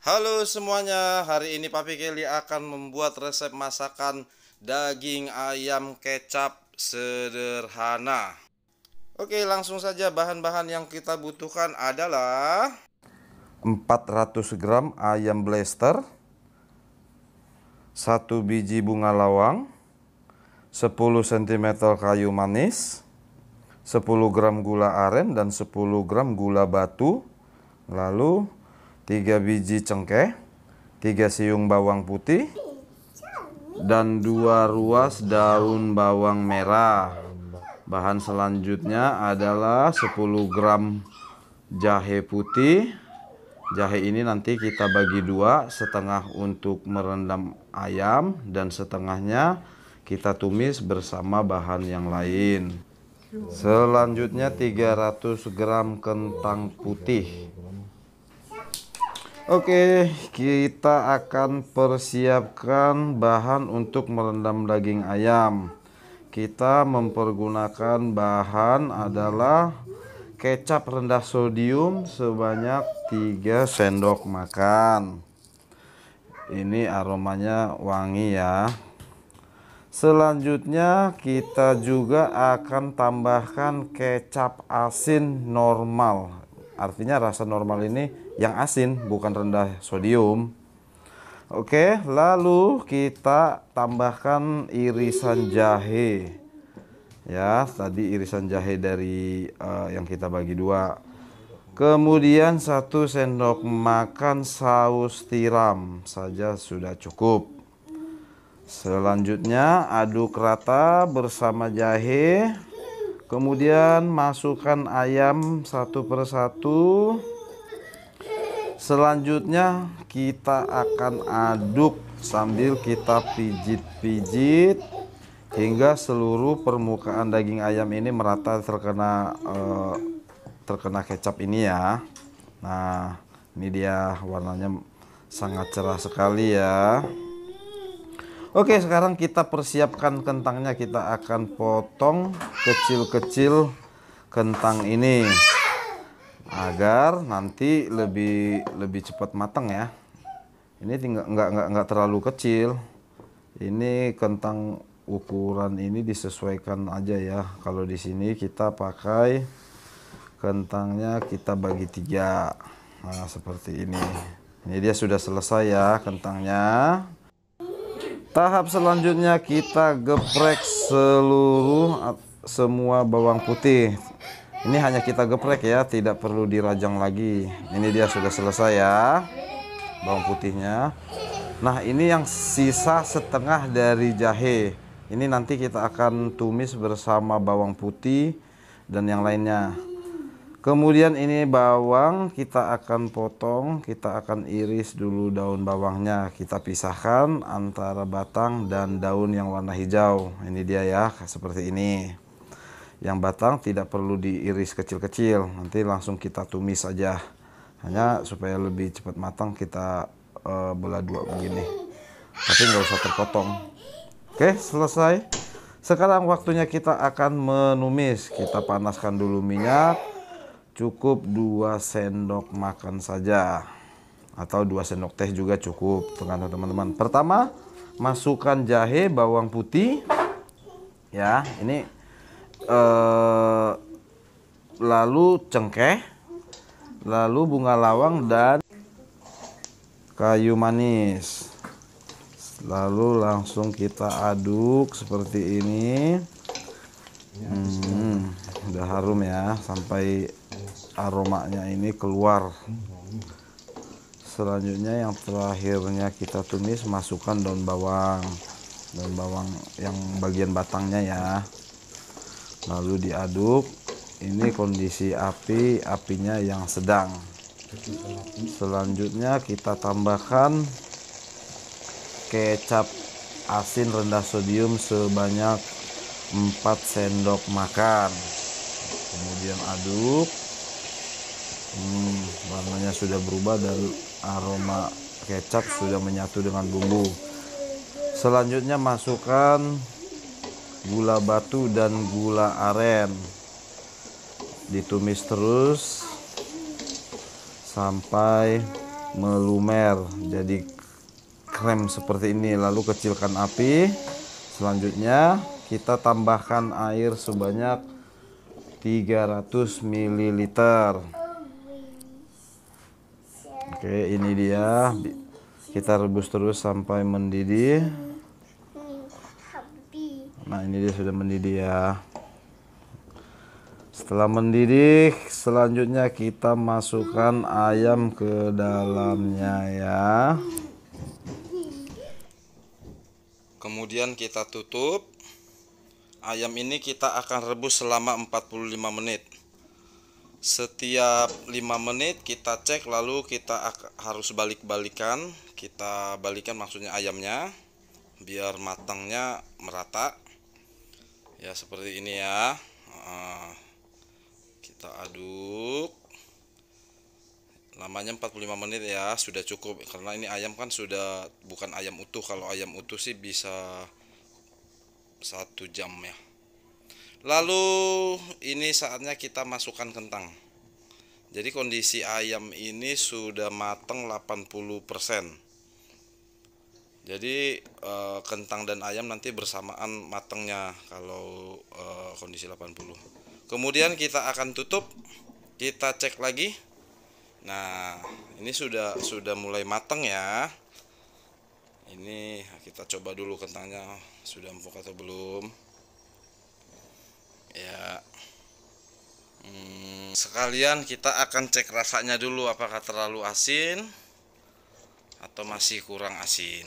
Halo semuanya, hari ini Papi Kelly akan membuat resep masakan daging ayam kecap sederhana Oke langsung saja bahan-bahan yang kita butuhkan adalah 400 gram ayam blaster 1 biji bunga lawang 10 cm kayu manis 10 gram gula aren dan 10 gram gula batu Lalu tiga biji cengkeh, tiga siung bawang putih, dan dua ruas daun bawang merah. Bahan selanjutnya adalah 10 gram jahe putih. Jahe ini nanti kita bagi dua, setengah untuk merendam ayam dan setengahnya kita tumis bersama bahan yang lain. Selanjutnya 300 gram kentang putih. Oke, kita akan persiapkan bahan untuk merendam daging ayam. Kita mempergunakan bahan adalah kecap rendah sodium sebanyak 3 sendok makan. Ini aromanya wangi ya. Selanjutnya kita juga akan tambahkan kecap asin normal Artinya rasa normal ini yang asin, bukan rendah sodium. Oke, lalu kita tambahkan irisan jahe. Ya, tadi irisan jahe dari uh, yang kita bagi dua. Kemudian satu sendok makan saus tiram saja sudah cukup. Selanjutnya aduk rata bersama jahe. Kemudian masukkan ayam satu persatu. Selanjutnya kita akan aduk sambil kita pijit-pijit hingga seluruh permukaan daging ayam ini merata terkena eh, terkena kecap ini ya. Nah, ini dia warnanya sangat cerah sekali ya. Oke sekarang kita persiapkan kentangnya kita akan potong kecil-kecil kentang ini agar nanti lebih lebih cepat matang ya ini tinggal nggak nggak nggak terlalu kecil ini kentang ukuran ini disesuaikan aja ya kalau di sini kita pakai kentangnya kita bagi tiga nah seperti ini ini dia sudah selesai ya kentangnya Tahap selanjutnya kita geprek seluruh semua bawang putih. Ini hanya kita geprek ya, tidak perlu dirajang lagi. Ini dia sudah selesai ya bawang putihnya. Nah, ini yang sisa setengah dari jahe. Ini nanti kita akan tumis bersama bawang putih dan yang lainnya kemudian ini bawang kita akan potong kita akan iris dulu daun bawangnya kita pisahkan antara batang dan daun yang warna hijau ini dia ya seperti ini yang batang tidak perlu diiris kecil-kecil nanti langsung kita tumis saja hanya supaya lebih cepat matang kita uh, eh, belah dua begini tapi nggak usah terpotong oke selesai sekarang waktunya kita akan menumis kita panaskan dulu minyak cukup dua sendok makan saja atau dua sendok teh juga cukup tergantung teman-teman pertama masukkan jahe bawang putih ya ini eh, lalu cengkeh lalu bunga lawang dan kayu manis lalu langsung kita aduk seperti ini hmm udah harum ya sampai aromanya ini keluar selanjutnya yang terakhirnya kita tumis masukkan daun bawang daun bawang yang bagian batangnya ya lalu diaduk ini kondisi api apinya yang sedang selanjutnya kita tambahkan kecap asin rendah sodium sebanyak 4 sendok makan kemudian aduk hmm, warnanya sudah berubah dan aroma kecap sudah menyatu dengan bumbu selanjutnya masukkan gula batu dan gula aren ditumis terus sampai melumer jadi krem seperti ini lalu kecilkan api selanjutnya kita tambahkan air sebanyak 300 ml oke ini dia kita rebus terus sampai mendidih nah ini dia sudah mendidih ya setelah mendidih selanjutnya kita masukkan ayam ke dalamnya ya kemudian kita tutup ayam ini kita akan rebus selama 45 menit setiap 5 menit kita cek lalu kita harus balik-balikan kita balikan maksudnya ayamnya biar matangnya merata ya seperti ini ya kita aduk lamanya 45 menit ya sudah cukup karena ini ayam kan sudah bukan ayam utuh kalau ayam utuh sih bisa satu jam ya lalu ini saatnya kita masukkan kentang jadi kondisi ayam ini sudah matang 80% jadi e, kentang dan ayam nanti bersamaan matangnya kalau e, kondisi 80 kemudian kita akan tutup kita cek lagi nah ini sudah sudah mulai matang ya ini ya, kita coba dulu kentangnya sudah empuk atau belum ya hmm, sekalian kita akan cek rasanya dulu apakah terlalu asin atau masih kurang asin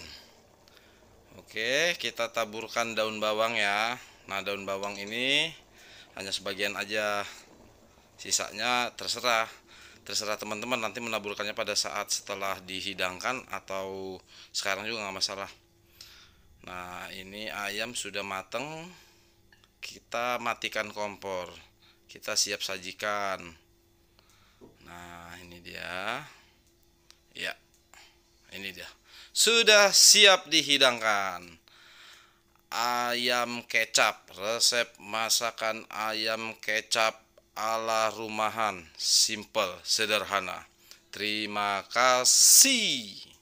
oke kita taburkan daun bawang ya nah daun bawang ini hanya sebagian aja sisanya terserah terserah teman-teman nanti menaburkannya pada saat setelah dihidangkan atau sekarang juga nggak masalah nah ini ayam sudah mateng kita matikan kompor kita siap sajikan nah ini dia ya ini dia sudah siap dihidangkan ayam kecap resep masakan ayam kecap ala rumahan, simple, sederhana. Terima kasih.